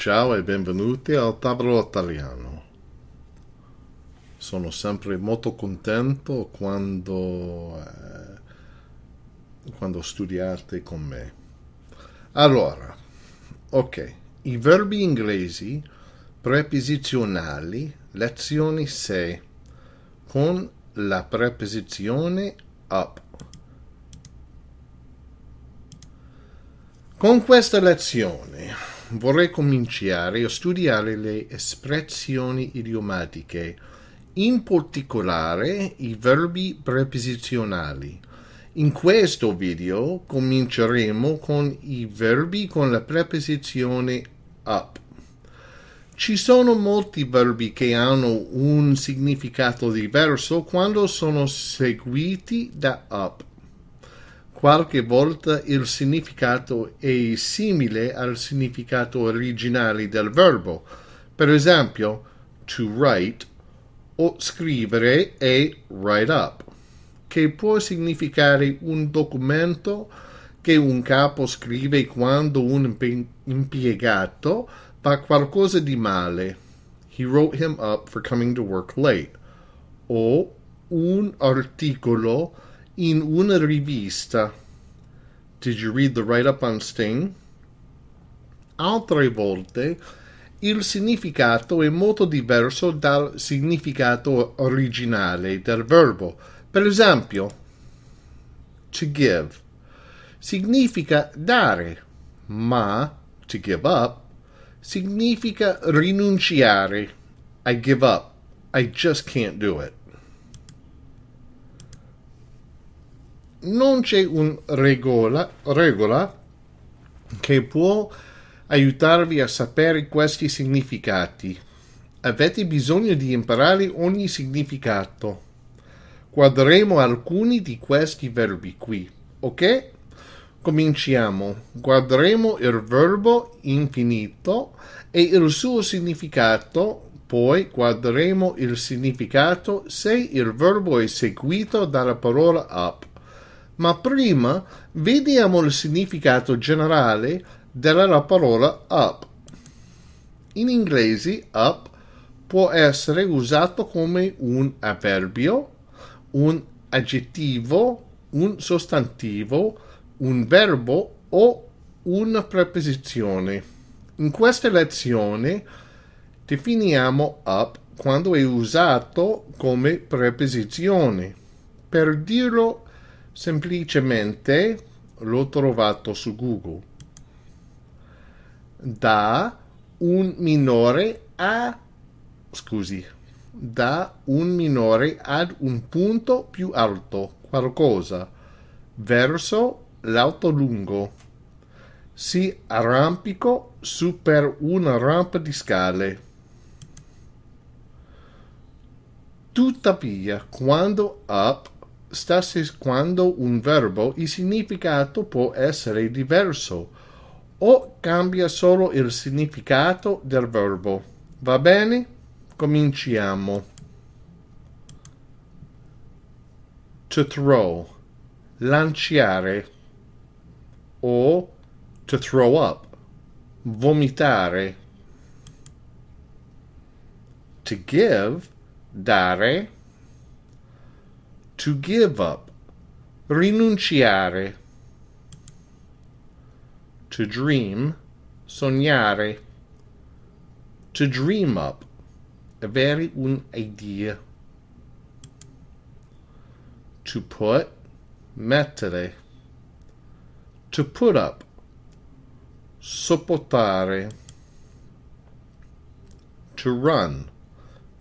Ciao e benvenuti al tavolo italiano. Sono sempre molto contento quando, eh, quando studiate con me. Allora, ok, i verbi inglesi preposizionali, lezione 6, con la preposizione up. Con questa lezione vorrei cominciare a studiare le espressioni idiomatiche, in particolare i verbi preposizionali. In questo video cominceremo con i verbi con la preposizione up. Ci sono molti verbi che hanno un significato diverso quando sono seguiti da up qualche volta il significato è simile al significato originale del verbo. Per esempio, to write o scrivere è write up, che può significare un documento che un capo scrive quando un impiegato fa qualcosa di male. He wrote him up for coming to work late. O un articolo che in una rivista. Did you read the write-up on Sting? Altre volte il significato è molto diverso dal significato originale del verbo. Per esempio, to give significa dare, ma to give up significa rinunciare. I give up. I just can't do it. non c'è una regola, regola che può aiutarvi a sapere questi significati. Avete bisogno di imparare ogni significato. Guarderemo alcuni di questi verbi qui, ok? Cominciamo. Guarderemo il verbo infinito e il suo significato, poi guarderemo il significato se il verbo è seguito dalla parola up ma prima vediamo il significato generale della parola up. In inglese up può essere usato come un avverbio, un aggettivo, un sostantivo, un verbo o una preposizione. In questa lezione definiamo up quando è usato come preposizione. Per dirlo semplicemente l'ho trovato su Google da un minore a scusi da un minore ad un punto più alto qualcosa verso l'alto lungo si arrampico su per una rampa di scale tuttavia quando up stessi quando un verbo il significato può essere diverso o cambia solo il significato del verbo. Va bene? Cominciamo. To throw. Lanciare. O to throw up. Vomitare. To give. Dare to give up, rinunciare, to dream, sognare, to dream up, avere un idea, to put, mettere, to put up, sopportare, to run,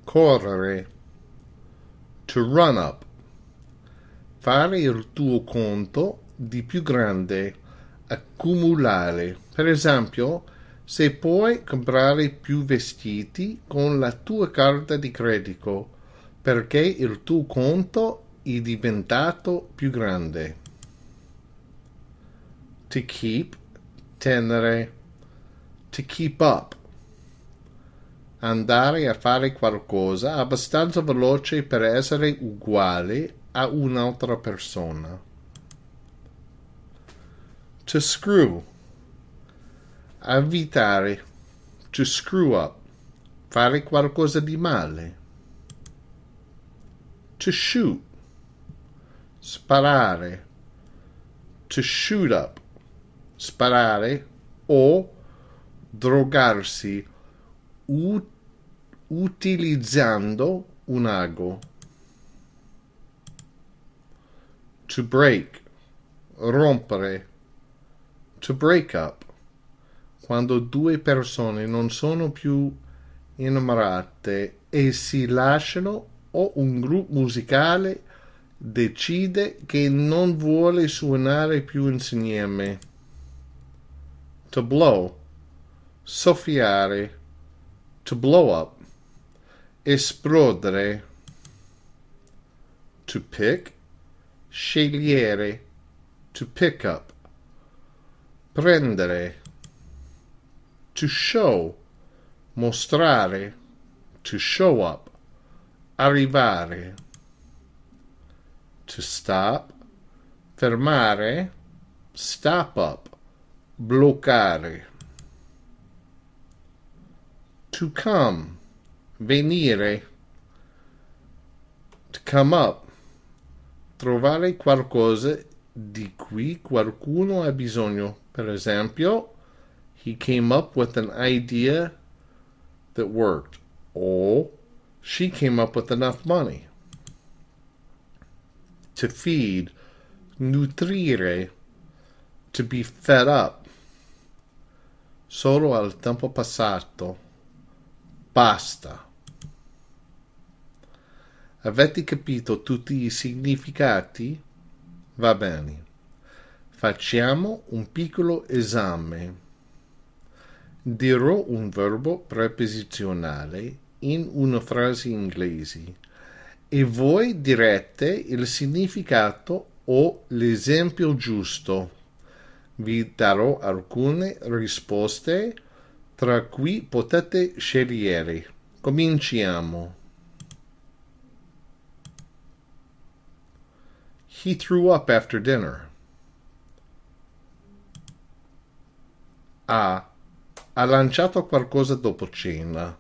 correre, to run up, fare il tuo conto di più grande, accumulare. Per esempio, se puoi comprare più vestiti con la tua carta di credito, perché il tuo conto è diventato più grande. To keep, tenere, to keep up. Andare a fare qualcosa abbastanza veloce per essere uguale a un'altra persona. To screw. Avvitare. To screw up. Fare qualcosa di male. To shoot. Sparare. To shoot up. Sparare o drogarsi ut utilizzando un ago. to break, rompere, to break up, quando due persone non sono più innamorate e si lasciano o un gruppo musicale decide che non vuole suonare più insieme. To blow, soffiare, to blow up, esplodere, to pick scegliere to pick up prendere to show mostrare to show up arrivare to stop fermare stop up bloccare to come venire to come up trovare qualcosa di cui qualcuno ha bisogno. Per esempio, he came up with an idea that worked. O she came up with enough money to feed, nutrire, to be fed up. Solo al tempo passato. Basta. Avete capito tutti i significati? Va bene. Facciamo un piccolo esame. Dirò un verbo preposizionale in una frase inglese e voi direte il significato o l'esempio giusto. Vi darò alcune risposte tra cui potete scegliere. Cominciamo. He threw up after dinner. A. Ha lanciato qualcosa dopo cena.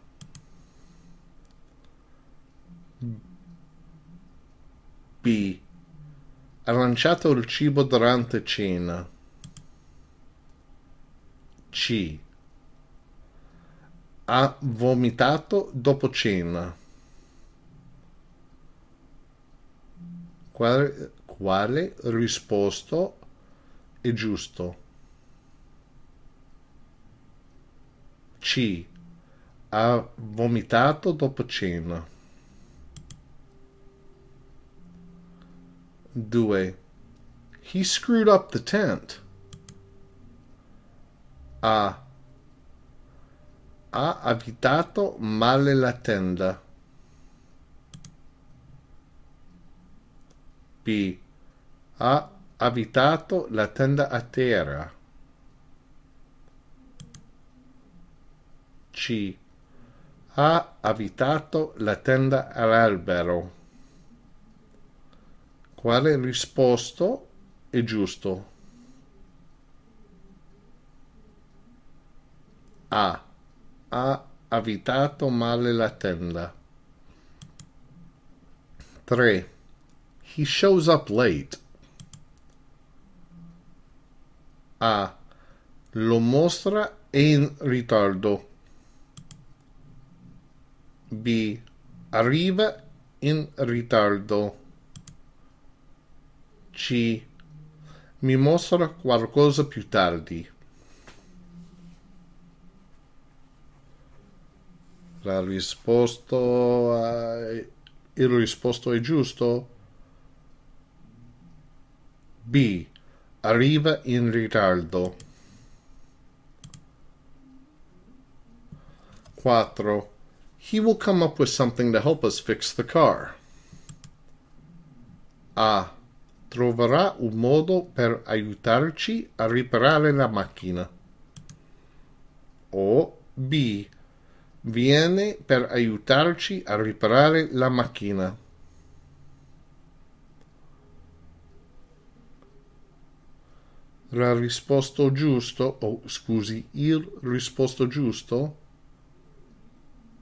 B. Ha lanciato il cibo durante cena. C. Ha vomitato dopo cena. Qual quale risposto è giusto. C. Ha vomitato dopo cena. 2. He screwed up the tent. A. Ha avvitato male la tenda. B ha abitato la tenda a terra. C. Ha abitato la tenda all'albero. Quale risposto è giusto? A. Ha abitato male la tenda. 3. He shows up late. A lo mostra in ritardo. B arriva in ritardo. C mi mostra qualcosa più tardi. La risposta il risposto è giusto? B Arriva in ritardo. 4. He will come up with something to help us fix the car. A. Troverà un modo per aiutarci a riparare la macchina. O B. Viene per aiutarci a riparare la macchina. la risposta giusta, o oh, scusi, il risposto giusto?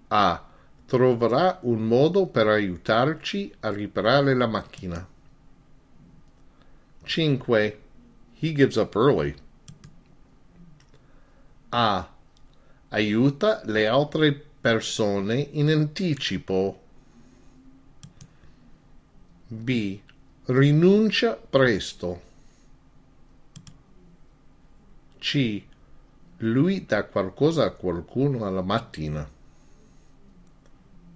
A. Troverà un modo per aiutarci a riparare la macchina. 5. He gives up early. A. Aiuta le altre persone in anticipo. B. Rinuncia presto. C. Lui dà qualcosa a qualcuno alla mattina.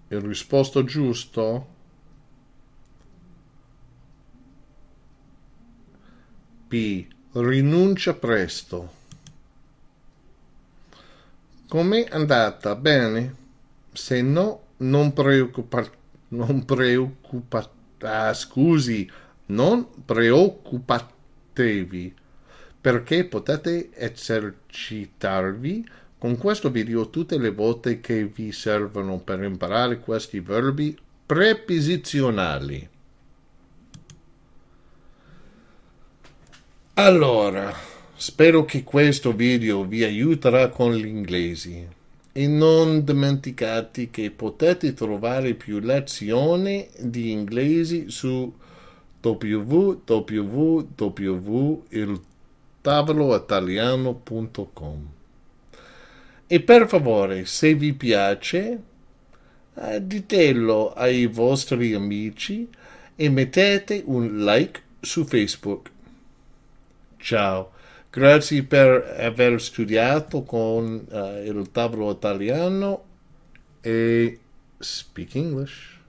Il risposto giusto? P. Rinuncia presto. Com'è andata? Bene? Se no, non preoccuparti. Non preoccupati. Ah, scusi, non preoccupatevi perché potete esercitarvi con questo video tutte le volte che vi servono per imparare questi verbi preposizionali. Allora, spero che questo video vi aiuterà con l'inglese e non dimenticate che potete trovare più lezioni di inglese su www.il tavoloitaliano.com. E per favore, se vi piace, eh, ditelo ai vostri amici e mettete un like su Facebook. Ciao, grazie per aver studiato con uh, il tavolo italiano e speak English.